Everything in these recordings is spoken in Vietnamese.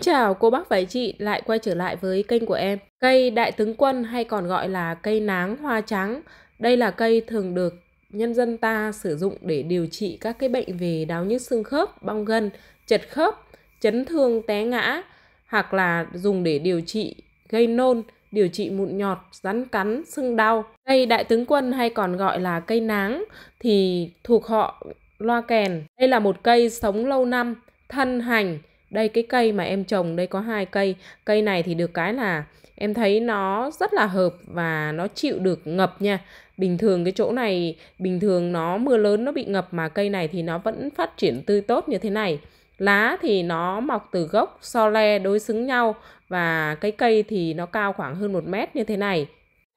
Chào cô bác và chị lại quay trở lại với kênh của em. Cây đại tướng quân hay còn gọi là cây náng hoa trắng. Đây là cây thường được nhân dân ta sử dụng để điều trị các cái bệnh về đau nhức xương khớp, bong gân, chật khớp, chấn thương té ngã hoặc là dùng để điều trị gây nôn, điều trị mụn nhọt, rắn cắn, sưng đau. Cây đại tướng quân hay còn gọi là cây náng thì thuộc họ loa kèn. Đây là một cây sống lâu năm, thân hành, đây cái cây mà em trồng đây có hai cây cây này thì được cái là em thấy nó rất là hợp và nó chịu được ngập nha bình thường cái chỗ này bình thường nó mưa lớn nó bị ngập mà cây này thì nó vẫn phát triển tươi tốt như thế này lá thì nó mọc từ gốc so le đối xứng nhau và cái cây thì nó cao khoảng hơn một mét như thế này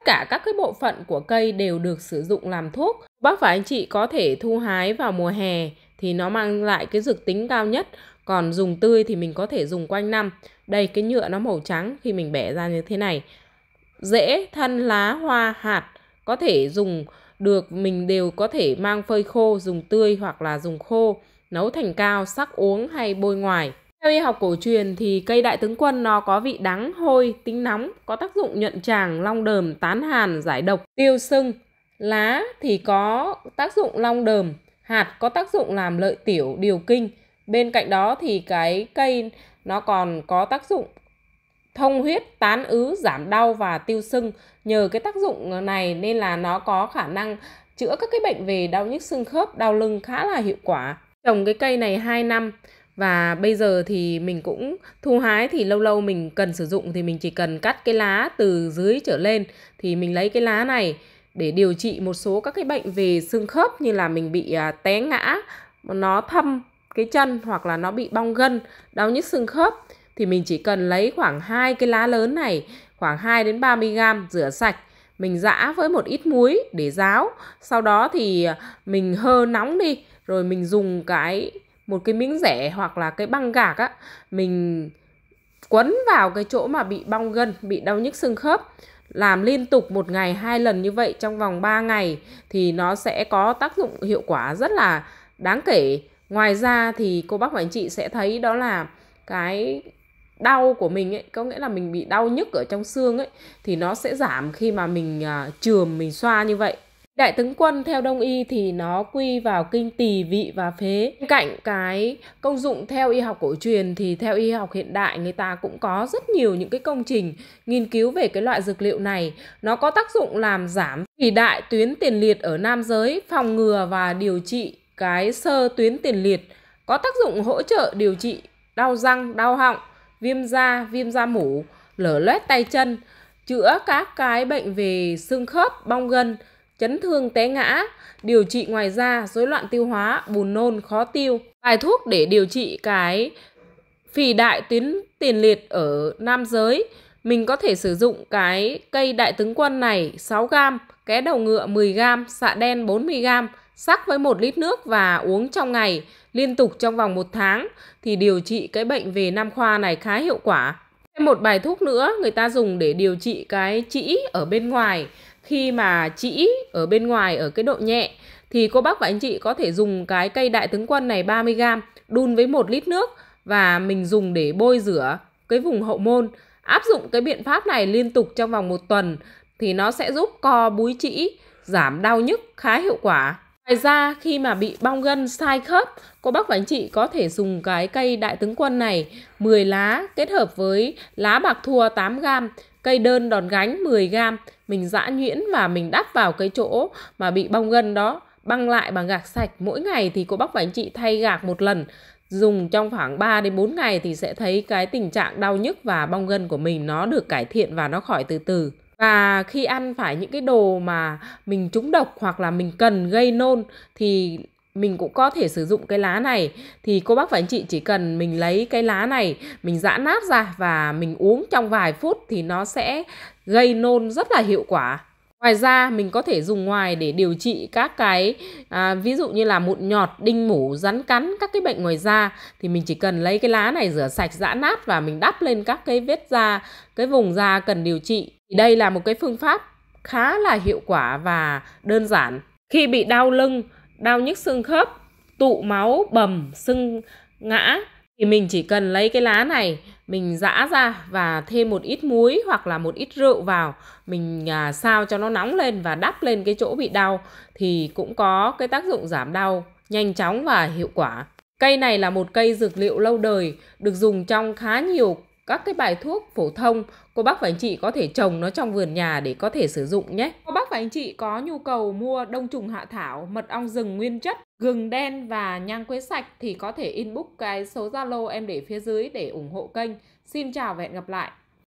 cả các cái bộ phận của cây đều được sử dụng làm thuốc bác và anh chị có thể thu hái vào mùa hè thì nó mang lại cái dược tính cao nhất còn dùng tươi thì mình có thể dùng quanh năm đây cái nhựa nó màu trắng khi mình bẻ ra như thế này rễ thân lá hoa hạt có thể dùng được mình đều có thể mang phơi khô dùng tươi hoặc là dùng khô nấu thành cao sắc uống hay bôi ngoài theo y học cổ truyền thì cây đại tướng quân nó có vị đắng, hôi, tính nóng, có tác dụng nhuận tràng, long đờm, tán hàn, giải độc, tiêu sưng. Lá thì có tác dụng long đờm, hạt có tác dụng làm lợi tiểu, điều kinh. Bên cạnh đó thì cái cây nó còn có tác dụng thông huyết, tán ứ, giảm đau và tiêu sưng. Nhờ cái tác dụng này nên là nó có khả năng chữa các cái bệnh về đau nhức xương khớp, đau lưng khá là hiệu quả. Trồng cái cây này 2 năm và bây giờ thì mình cũng thu hái thì lâu lâu mình cần sử dụng thì mình chỉ cần cắt cái lá từ dưới trở lên thì mình lấy cái lá này để điều trị một số các cái bệnh về xương khớp như là mình bị à, té ngã, nó thâm cái chân hoặc là nó bị bong gân, đau nhức xương khớp thì mình chỉ cần lấy khoảng hai cái lá lớn này, khoảng 2 đến 30 g rửa sạch mình giã với một ít muối để ráo sau đó thì mình hơ nóng đi rồi mình dùng cái một cái miếng rẻ hoặc là cái băng gạc á mình quấn vào cái chỗ mà bị bong gân bị đau nhức xương khớp làm liên tục một ngày hai lần như vậy trong vòng 3 ngày thì nó sẽ có tác dụng hiệu quả rất là đáng kể ngoài ra thì cô bác và anh chị sẽ thấy đó là cái đau của mình ấy có nghĩa là mình bị đau nhức ở trong xương ấy thì nó sẽ giảm khi mà mình à, trường mình xoa như vậy đại tướng quân theo đông y thì nó quy vào kinh tỳ vị và phế bên cạnh cái công dụng theo y học cổ truyền thì theo y học hiện đại người ta cũng có rất nhiều những cái công trình nghiên cứu về cái loại dược liệu này nó có tác dụng làm giảm phì đại tuyến tiền liệt ở nam giới phòng ngừa và điều trị cái sơ tuyến tiền liệt có tác dụng hỗ trợ điều trị đau răng, đau họng, viêm da, viêm da mủ, lở loét tay chân, chữa các cái bệnh về xương khớp, bong gân, chấn thương té ngã, điều trị ngoài da rối loạn tiêu hóa, buồn nôn, khó tiêu. Bài thuốc để điều trị cái phì đại tuyến tiền liệt ở nam giới, mình có thể sử dụng cái cây đại tướng quân này 6g, ké đầu ngựa 10g, xạ đen 40g, sắc với một lít nước và uống trong ngày liên tục trong vòng một tháng thì điều trị cái bệnh về nam khoa này khá hiệu quả. Thêm một bài thuốc nữa người ta dùng để điều trị cái trĩ ở bên ngoài. Khi mà trĩ ở bên ngoài ở cái độ nhẹ thì cô bác và anh chị có thể dùng cái cây đại tướng quân này 30g đun với một lít nước và mình dùng để bôi rửa cái vùng hậu môn. Áp dụng cái biện pháp này liên tục trong vòng một tuần thì nó sẽ giúp co búi trĩ, giảm đau nhức khá hiệu quả. Ngoài ra khi mà bị bong gân sai khớp, cô bác và anh chị có thể dùng cái cây đại tướng quân này 10 lá kết hợp với lá bạc thua 8 gram cây đơn đòn gánh 10 gram mình giã nhuyễn và mình đắp vào cái chỗ mà bị bong gân đó băng lại bằng gạc sạch. Mỗi ngày thì cô bác và anh chị thay gạc một lần, dùng trong khoảng 3 đến 4 ngày thì sẽ thấy cái tình trạng đau nhức và bong gân của mình nó được cải thiện và nó khỏi từ từ và khi ăn phải những cái đồ mà mình trúng độc hoặc là mình cần gây nôn thì mình cũng có thể sử dụng cái lá này thì cô bác và anh chị chỉ cần mình lấy cái lá này mình giã nát ra và mình uống trong vài phút thì nó sẽ gây nôn rất là hiệu quả Ngoài ra mình có thể dùng ngoài để điều trị các cái à, ví dụ như là mụn nhọt, đinh mủ, rắn cắn, các cái bệnh ngoài da thì mình chỉ cần lấy cái lá này rửa sạch giã nát và mình đắp lên các cái vết da, cái vùng da cần điều trị. Thì đây là một cái phương pháp khá là hiệu quả và đơn giản. Khi bị đau lưng, đau nhức xương khớp, tụ máu, bầm, sưng ngã thì mình chỉ cần lấy cái lá này mình giã ra và thêm một ít muối hoặc là một ít rượu vào mình à, sao cho nó nóng lên và đắp lên cái chỗ bị đau thì cũng có cái tác dụng giảm đau nhanh chóng và hiệu quả cây này là một cây dược liệu lâu đời được dùng trong khá nhiều các cái bài thuốc phổ thông cô bác và anh chị có thể trồng nó trong vườn nhà để có thể sử dụng nhé cô bác và anh chị có nhu cầu mua đông trùng hạ thảo mật ong rừng nguyên chất gừng đen và nhang quế sạch thì có thể inbox cái số Zalo em để phía dưới để ủng hộ kênh. Xin chào và hẹn gặp lại.